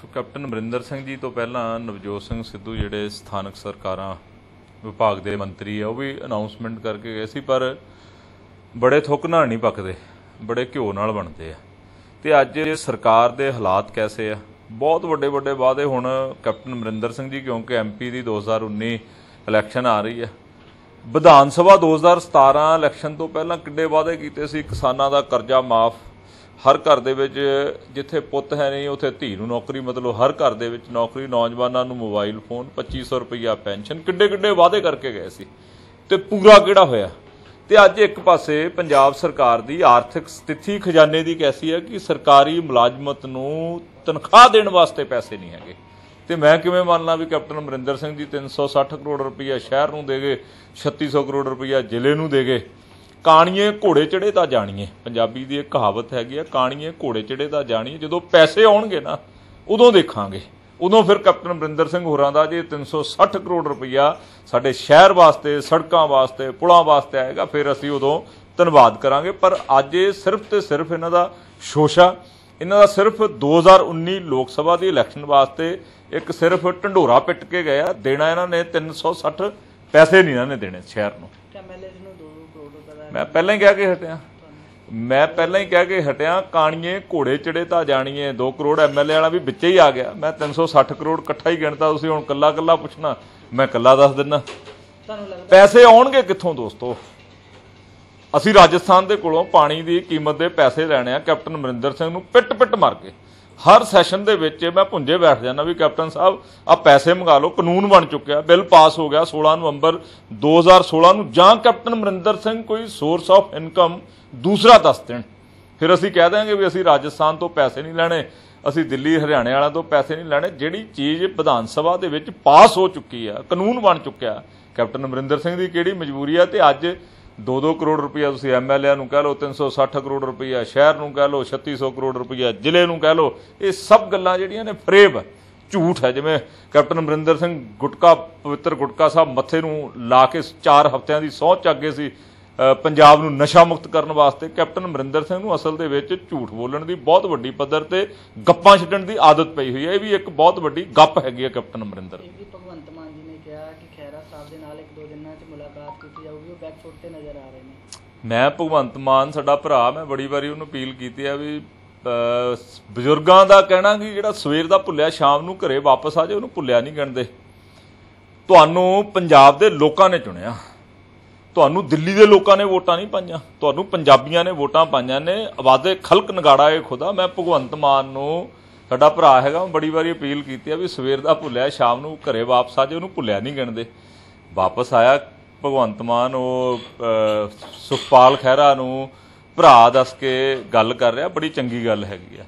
ਸੋ captain Amarinder Singh ਜੀ ਤੋਂ ਪਹਿਲਾਂ ਨਵਜੋਤ ਸਿੰਘ ਸਿੱਧੂ ਜਿਹੜੇ ਸਥਾਨਕ ਸਰਕਾਰਾਂ ਵਿਭਾਗ ਦੇ ਮੰਤਰੀ ਆ ਉਹ ਵੀ ਅਨਾਉਂਸਮੈਂਟ ਕਰਕੇ ਗਏ ਸੀ ਪਰ ਬੜੇ ਥੁੱਕ ਨਾਲ ਨਹੀਂ ਪੱਕਦੇ ਬੜੇ ਘਿਓ ਨਾਲ ਬਣਦੇ ਆ ਤੇ ਅੱਜ ਸਰਕਾਰ ਦੇ ਹਾਲਾਤ ਕੈਸੇ ਆ ਬਹੁਤ ਵੱਡੇ ਵੱਡੇ ਵਾਅਦੇ ਹੁਣ ਕੈਪਟਨ ਅਮਰਿੰਦਰ ਸਿੰਘ ਜੀ ਕਿਉਂਕਿ ਐਮਪੀ ਦੀ 2019 ਇਲੈਕਸ਼ਨ ਆ ਰਹੀ ਹੈ ਵਿਧਾਨ ਸਭਾ 2017 ਇਲੈਕਸ਼ਨ ਤੋਂ ਪਹਿਲਾਂ ਕਿੱਡੇ ਵਾਅਦੇ ਕੀਤੇ ਸੀ ਕਿਸਾਨਾਂ ਦਾ ਕਰਜ਼ਾ ਮਾਫ ਹਰ ਘਰ ਦੇ ਵਿੱਚ ਜਿੱਥੇ ਪੁੱਤ ਹੈ ਨਹੀਂ ਉੱਥੇ ਧੀ ਨੂੰ ਨੌਕਰੀ ਮਤਲਬ ਹਰ ਘਰ ਦੇ ਵਿੱਚ ਨੌਕਰੀ ਨੌਜਵਾਨਾਂ ਨੂੰ ਮੋਬਾਈਲ ਫੋਨ 2500 ਰੁਪਇਆ ਪੈਨਸ਼ਨ ਕਿੱਡੇ ਕਿੱਡੇ ਵਾਅਦੇ ਕਰਕੇ ਗਏ ਸੀ ਤੇ ਪੂਰਾ ਕਿਹੜਾ ਹੋਇਆ ਤੇ ਅੱਜ ਇੱਕ ਪਾਸੇ ਪੰਜਾਬ ਸਰਕਾਰ ਦੀ ਆਰਥਿਕ ਸਥਿਤੀ ਖਜ਼ਾਨੇ ਦੀ ਕੈਸੀ ਹੈ ਕਿ ਸਰਕਾਰੀ ਮੁਲਾਜ਼ਮਤ ਨੂੰ ਤਨਖਾਹ ਦੇਣ ਵਾਸਤੇ ਪੈਸੇ ਨਹੀਂ ਹੈਗੇ ਤੇ ਮੈਂ ਕਿਵੇਂ ਮੰਨ ਲਾਂ ਵੀ ਕੈਪਟਨ ਅਮਰਿੰਦਰ ਸਿੰਘ ਜੀ 360 ਕਰੋੜ ਰੁਪਇਆ ਸ਼ਹਿਰ ਨੂੰ ਦੇਗੇ 3600 ਕਰੋੜ ਰੁਪਇਆ ਜ਼ਿਲ੍ਹੇ ਨੂੰ ਦੇਗੇ ਕਾਣੀਏ ਘੋੜੇ ਚੜੇ ਤਾਂ ਜਾਣੀਏ ਪੰਜਾਬੀ ਦੀ ਇੱਕ ਕਹਾਵਤ ਹੈਗੀ ਆ ਕਾਣੀਏ ਘੋੜੇ ਚੜੇ ਤਾਂ ਜਾਣੀਏ ਜਦੋਂ ਪੈਸੇ ਆਉਣਗੇ ਨਾ ਉਦੋਂ ਦੇਖਾਂਗੇ ਉਦੋਂ ਫਿਰ ਕੈਪਟਨ ਬਰਿੰਦਰ ਸਿੰਘ ਹੋਰਾਂ ਦਾ ਜੇ 360 ਕਰੋੜ ਰੁਪਇਆ ਸਾਡੇ ਸ਼ਹਿਰ ਵਾਸਤੇ ਸੜਕਾਂ ਵਾਸਤੇ ਪੁਲਾਂ ਵਾਸਤੇ ਆਏਗਾ ਫਿਰ ਅਸੀਂ ਉਦੋਂ ਧੰਨਵਾਦ ਕਰਾਂਗੇ ਪਰ ਅੱਜ ਇਹ ਸਿਰਫ ਤੇ ਸਿਰਫ ਇਹਨਾਂ ਦਾ ਸ਼ੋਸ਼ਾ ਇਹਨਾਂ ਦਾ ਸਿਰਫ 2019 ਲੋਕ ਸਭਾ ਦੀ ਇਲੈਕਸ਼ਨ ਵਾਸਤੇ ਇੱਕ ਸਿਰਫ ਢੰਡੋਰਾ ਪਿੱਟ ਕੇ ਗਿਆ ਦੇਣਾ ਇਹਨਾਂ ਨੇ 360 ਪੈਸੇ ਨਹੀਂ ਇਹਨਾਂ ਨੇ ਦੇਣੇ ਸ਼ਹਿਰ ਨੂੰ ਮੈਂ ਪਹਿਲਾਂ ਹੀ ਕਹਿ ਕੇ ਹਟਿਆ ਮੈਂ ਪਹਿਲਾਂ ਹੀ ਕਹਿ ਕੇ ਹਟਿਆ ਕਾਣੀਏ ਘੋੜੇ ਚੜੇ ਤਾਂ ਜਾਣੀਏ 2 ਕਰੋੜ ਐਮਐਲਏ ਵਾਲਾ ਵੀ ਵਿੱਚੇ ਹੀ ਆ ਗਿਆ ਮੈਂ 360 ਕਰੋੜ ਇਕੱਠਾ ਹੀ ਗਿਣਦਾ ਤੁਸੀਂ ਹੁਣ ਕੱਲਾ ਕੱਲਾ ਪੁੱਛਣਾ ਮੈਂ ਕੱਲਾ ਦੱਸ ਦਿੰਨਾ ਪੈਸੇ ਆਉਣਗੇ ਕਿੱਥੋਂ ਦੋਸਤੋ ਅਸੀਂ ਰਾਜਸਥਾਨ ਦੇ ਕੋਲੋਂ ਪਾਣੀ ਦੀ ਕੀਮਤ ਦੇ ਪੈਸੇ ਲੈਣੇ ਆ ਕੈਪਟਨ ਮਰਿੰਦਰ ਸਿੰਘ ਨੂੰ ਪਿੱਟ ਪਿੱਟ ਮਾਰ ਕੇ ਹਰ ਸੈਸ਼ਨ ਦੇ ਵਿੱਚ ਮੈਂ ਭੁੰਜੇ ਬੈਠ ਜਾਂਦਾ ਵੀ ਕੈਪਟਨ ਸਾਹਿਬ ਆ ਪੈਸੇ ਮੰਗਾ ਲਓ ਕਾਨੂੰਨ ਬਣ ਚੁੱਕਿਆ ਬਿੱਲ ਪਾਸ ਹੋ ਗਿਆ 16 ਨਵੰਬਰ 2016 ਨੂੰ ਜਾਂ ਕੈਪਟਨ ਮਰਿੰਦਰ ਸਿੰਘ ਕੋਈ ਸੋਰਸ ਆਫ ਇਨਕਮ ਦੂਸਰਾ ਦੱਸ ਦੇਣ ਫਿਰ ਅਸੀਂ ਕਹਿ ਦਾਂਗੇ ਵੀ ਅਸੀਂ ਰਾਜਸਥਾਨ ਤੋਂ ਪੈਸੇ ਨਹੀਂ ਲੈਣੇ ਅਸੀਂ ਦਿੱਲੀ ਹਰਿਆਣੇ ਵਾਲਿਆਂ ਤੋਂ ਪੈਸੇ ਨਹੀਂ ਲੈਣੇ ਜਿਹੜੀ ਚੀਜ਼ ਵਿਧਾਨ ਸਭਾ ਦੇ ਵਿੱਚ ਪਾਸ ਹੋ ਚੁੱਕੀ ਆ ਕਾਨੂੰਨ ਬਣ ਚੁੱਕਿਆ ਕੈਪਟਨ ਅਮਰਿੰਦਰ ਸਿੰਘ ਦੀ ਕਿਹੜੀ ਮਜਬੂਰੀ ਆ ਤੇ ਅੱਜ 2-2 ਕਰੋੜ ਰੁਪਇਆ ਤੁਸੀਂ ਐਮਐਲਏ ਨੂੰ ਕਹਿ ਲਓ 360 ਕਰੋੜ ਰੁਪਇਆ ਸ਼ਹਿਰ ਨੂੰ ਕਹਿ ਲਓ 3600 ਕਰੋੜ ਰੁਪਇਆ ਜ਼ਿਲ੍ਹੇ ਨੂੰ ਕਹਿ ਲਓ ਇਹ ਸਭ ਗੱਲਾਂ ਜਿਹੜੀਆਂ ਨੇ ਫਰੇਬ ਝੂਠ ਹੈ ਜਿਵੇਂ ਕੈਪਟਨ ਅਮਰਿੰਦਰ ਸਿੰਘ ਗੁਟਕਾ ਪਵਿੱਤਰ ਗੁਟਕਾ ਸਾਹਿਬ ਮੱਥੇ ਨੂੰ ਲਾ ਕੇ 4 ਹਫ਼ਤਿਆਂ ਦੀ ਸੌਂ ਚੱਗੇ ਸੀ ਪੰਜਾਬ ਨੂੰ ਨਸ਼ਾ ਮੁਕਤ ਕਰਨ ਵਾਸਤੇ ਕੈਪਟਨ ਅਮਰਿੰਦਰ ਸਿੰਘ ਨੂੰ ਅਸਲ ਦੇ ਵਿੱਚ ਝੂਠ ਬੋਲਣ ਦੀ ਬਹੁਤ ਵੱਡੀ ਪੱਧਰ ਤੇ ਗੱਪਾਂ ਛੱਡਣ ਦੀ ਆਦਤ ਪਈ ਹੋਈ ਹੈ ਇਹ ਵੀ ਇੱਕ ਬਹੁਤ ਵੱਡੀ ਗੱਪ ਹੈਗੀ ਹੈ ਕੈਪਟਨ ਅਮਰਿੰਦਰ ਭਗਵੰਤ ਮਾਨ ਖੈਰਾ ਸਾਹਿਬ ਦੇ ਨਾਲ ਇੱਕ ਦੋ ਦਿਨਾਂ 'ਚ ਮੁਲਾਕਾਤ ਕੀਤੀ ਜਾਊਗੀ ਉਹ ਬੈਕ ਫੁੱਟ ਤੇ ਨਜ਼ਰ ਆ ਰਹੇ ਨੇ ਮੈਂ ਭਗਵੰਤ ਮਾਨ ਸਾਡਾ ਭਰਾ ਮੈਂ ਬੜੀ ਵਾਰੀ ਉਹਨੂੰ ਅਪੀਲ ਕੀਤੀ ਆ ਵੀ ਬਜ਼ੁਰਗਾਂ ਦਾ ਕਹਿਣਾ ਕਿ ਜਿਹੜਾ ਸਵੇਰ ਦਾ ਭੁੱਲਿਆ ਸ਼ਾਮ ਨੂੰ ਘਰੇ ਵਾਪਸ ਆ ਜਾਏ ਉਹਨੂੰ ਭੁੱਲਿਆ ਨਹੀਂ ਗਣਦੇ ਤੁਹਾਨੂੰ ਪੰਜਾਬ ਦੇ ਲੋਕਾਂ ਨੇ ਚੁਣਿਆ ਤੁਹਾਨੂੰ ਦਿੱਲੀ ਦੇ ਲੋਕਾਂ ਨੇ ਵੋਟਾਂ ਨਹੀਂ ਪਾਈਆਂ ਤੁਹਾਨੂੰ ਪੰਜਾਬੀਆਂ ਨੇ ਵੋਟਾਂ ਪਾਈਆਂ ਨੇ ਆਵਾਜ਼ੇ ਖਲਕ ਨਗਾੜਾ ਏ ਖੁਦਾ ਮੈਂ ਭਗਵੰਤ ਮਾਨ ਨੂੰ ਸਾਡਾ ਭਰਾ ਹੈਗਾ ਉਹ ਬੜੀ ਵਾਰੀ ਅਪੀਲ ਕੀਤੀ ਆ ਵੀ ਸਵੇਰ ਦਾ ਭੁੱਲਿਆ ਸ਼ਾਮ ਨੂੰ ਘਰੇ ਵਾਪਸ ਆ ਜੇ ਉਹਨੂੰ ਭੁੱਲਿਆ ਨਹੀਂ ਗਿਣਦੇ ਵਾਪਸ ਆਇਆ ਭਗਵੰਤ ਮਾਨ ਉਹ ਸੁਖਪਾਲ ਖਹਿਰਾ ਨੂੰ ਭਰਾ ਦੱਸ ਕੇ ਗੱਲ ਕਰ ਰਿਹਾ ਬੜੀ ਚੰਗੀ ਗੱਲ ਹੈਗੀ ਆ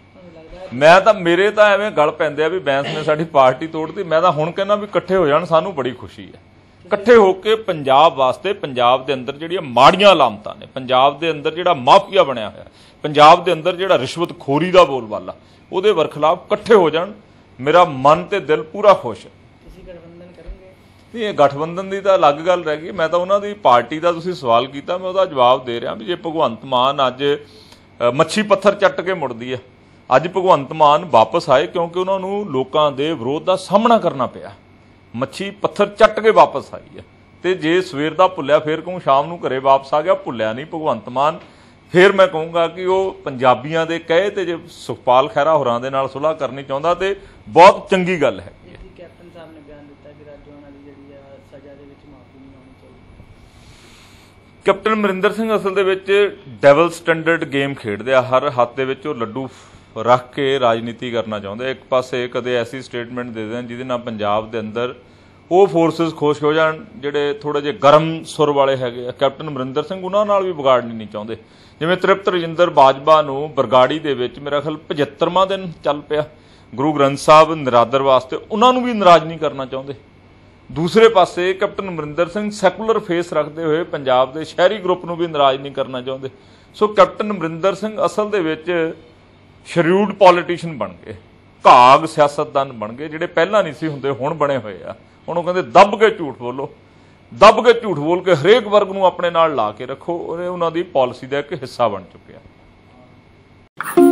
ਮੈਂ ਤਾਂ ਮੇਰੇ ਤਾਂ ਐਵੇਂ ਗੱਲ ਪੈਂਦੇ ਆ ਵੀ ਬੈਂਸ ਨੇ ਸਾਡੀ ਪਾਰਟੀ ਤੋੜਤੀ ਮੈਂ ਤਾਂ ਹੁਣ ਕਹਿੰਦਾ ਵੀ ਇਕੱਠੇ ਹੋ ਜਾਣ ਸਾਨੂੰ ਬੜੀ ਖੁਸ਼ੀ ਹੈ ਇਕੱਠੇ ਹੋ ਕੇ ਪੰਜਾਬ ਵਾਸਤੇ ਪੰਜਾਬ ਦੇ ਅੰਦਰ ਜਿਹੜੀਆਂ ਮਾੜੀਆਂ ਲਾਮਤਾਂ ਨੇ ਪੰਜਾਬ ਦੇ ਅੰਦਰ ਜਿਹੜਾ ਮਾਫੀਆ ਬਣਿਆ ਹੋਇਆ ਪੰਜਾਬ ਦੇ ਅੰਦਰ ਜਿਹੜਾ ਰਿਸ਼ਵਤ ਖੋਰੀ ਦਾ ਬੋਲਬਾਲਾ ਉਹਦੇ ਵਰਖਲਾਫ ਇਕੱਠੇ ਹੋ ਜਾਣ ਮੇਰਾ ਮਨ ਤੇ ਦਿਲ ਪੂਰਾ ਖੁਸ਼ ਹੈ ਤੁਸੀਂ ਗਠਬੰਧਨ ਕਰੋਗੇ ਨਹੀਂ ਇਹ ਗਠਬੰਧਨ ਦੀ ਤਾਂ ਅਲੱਗ ਗੱਲ ਰਹਿ ਗਈ ਮੈਂ ਤਾਂ ਉਹਨਾਂ ਦੀ ਪਾਰਟੀ ਦਾ ਤੁਸੀਂ ਸਵਾਲ ਕੀਤਾ ਮੈਂ ਉਹਦਾ ਜਵਾਬ ਦੇ ਰਿਹਾ ਵੀ ਜੇ ਭਗਵੰਤ ਮਾਨ ਅੱਜ ਮੱਛੀ ਪੱਥਰ ਚੱਟ ਕੇ ਮੁੜਦੀ ਹੈ ਅੱਜ ਭਗਵੰਤ ਮਾਨ ਵਾਪਸ ਆਏ ਕਿਉਂਕਿ ਉਹਨਾਂ ਨੂੰ ਲੋਕਾਂ ਦੇ ਵਿਰੋਧ ਦਾ ਸਾਹਮਣਾ ਕਰਨਾ ਪਿਆ ਮੱਛੀ ਪੱਥਰ ਚੱਟ ਕੇ ਵਾਪਸ ਆਈ ਹੈ ਤੇ ਜੇ ਸਵੇਰ ਦਾ ਭੁੱਲਿਆ ਫੇਰ ਕਹੂੰ ਸ਼ਾਮ ਨੂੰ ਘਰੇ ਵਾਪਸ ਆ ਗਿਆ ਭੁੱਲਿਆ ਨਹੀਂ ਭਗਵੰਤ ਮਾਨ ਫੇਰ ਮੈਂ ਕਹੂੰਗਾ ਕਿ ਉਹ ਪੰਜਾਬੀਆਂ ਦੇ ਕਹੇ ਤੇ ਜੇ ਸੁਖਪਾਲ ਖੈਰਾ ਹੋਰਾਂ ਦੇ ਨਾਲ ਸੁਲਾਹ ਕਰਨੀ ਚਾਹੁੰਦਾ ਤੇ ਬਹੁਤ ਚੰਗੀ ਗੱਲ ਹੈ ਕੈਪਟਨ ਸਾਹਿਬ ਨੇ ਬਿਆਨ ਦਿੱਤਾ ਕਿ ਰਾਜੋਂ ਦੀ ਜਿਹੜੀ ਆ ਸਜ਼ਾ ਦੇ ਵਿੱਚ ਮਾਫੀ ਨਹੀਂ ਆਉਣੀ ਚਾਹੀਦੀ ਕੈਪਟਨ ਮਰਿੰਦਰ ਸਿੰਘ ਅਸਲ ਦੇ ਵਿੱਚ ਡੈਵਲ ਸਟੈਂਡਰਡ ਗੇਮ ਖੇਡਦੇ ਆ ਹਰ ਹੱਥ ਦੇ ਵਿੱਚ ਉਹ ਲੱਡੂ ਰੱਖ ਕੇ ਰਾਜਨੀਤੀ ਕਰਨਾ ਚਾਹੁੰਦੇ ਇੱਕ ਪਾਸੇ ਕਦੇ ਐਸੀ ਸਟੇਟਮੈਂਟ ਦੇ ਦੇਣ ਜਿਹਦੇ ਨਾਲ ਪੰਜਾਬ ਦੇ ਅੰਦਰ ਉਹ ਫੋਰਸਸ ਖੁਸ਼ ਹੋ ਜਾਣ ਜਿਹੜੇ ਥੋੜੇ ਜਿਹਾ ਗਰਮ ਸੁਰ ਵਾਲੇ ਹੈਗੇ ਆ ਕੈਪਟਨ ਅਮਰਿੰਦਰ ਸਿੰਘ ਉਹਨਾਂ ਨਾਲ ਵੀ ਵਿਗਾੜਨੀ ਨਹੀਂ ਚਾਹੁੰਦੇ ਜਿਵੇਂ ਤ੍ਰਿਪਤ ਰਜਿੰਦਰ ਬਾਜਵਾ ਨੂੰ ਬਰਗਾੜੀ ਦੇ ਵਿੱਚ ਮੇਰਾ ਖਿਆਲ 75ਵਾਂ ਦਿਨ ਚੱਲ ਪਿਆ ਗੁਰੂ ਗ੍ਰੰਥ ਸਾਹਿਬ ਨਿਰਾਦਰ ਵਾਸਤੇ ਉਹਨਾਂ ਨੂੰ ਵੀ ਨਾਰਾਜ਼ ਨਹੀਂ ਕਰਨਾ ਚਾਹੁੰਦੇ ਦੂਸਰੇ ਪਾਸੇ captain Amarinder Singh secular face ਰੱਖਦੇ ਹੋਏ ਪੰਜਾਬ ਦੇ ਸ਼ਹਿਰੀ ਗਰੁੱਪ ਨੂੰ ਵੀ ਨਾਰਾਜ਼ ਨਹੀਂ ਕਰਨਾ ਚਾਹੁੰਦੇ ਸੋ ਕੈਪਟਨ ਅਮਰਿੰਦਰ ਸਿੰਘ ਅਸਲ ਦੇ ਵਿੱਚ ਸ਼ਰੂਡ ਪੋਲੀਟੀਸ਼ੀਅਨ ਬਣ ਗਏ ਘਾਗ ਸਿਆਸਤਦਾਨ ਬਣ ਗਏ ਜਿਹੜੇ ਪਹਿਲਾਂ ਨਹੀਂ ਸੀ ਹੁੰਦੇ ਹੁਣ ਬਣੇ ਹੋਏ ਆ ਹੁਣ ਉਹ ਕਹਿੰਦੇ ਦੱਬ ਕੇ ਝੂਠ ਬੋਲੋ ਦੱਬ ਕੇ ਝੂਠ ਬੋਲ ਕੇ ਹਰੇਕ ਵਰਗ ਨੂੰ ਆਪਣੇ ਨਾਲ ਲਾ ਕੇ ਰੱਖੋ ਉਹਨਾਂ ਦੀ ਪਾਲਿਸੀ ਦਾ ਇੱਕ ਹਿੱਸਾ ਬਣ ਚੁੱਕਿਆ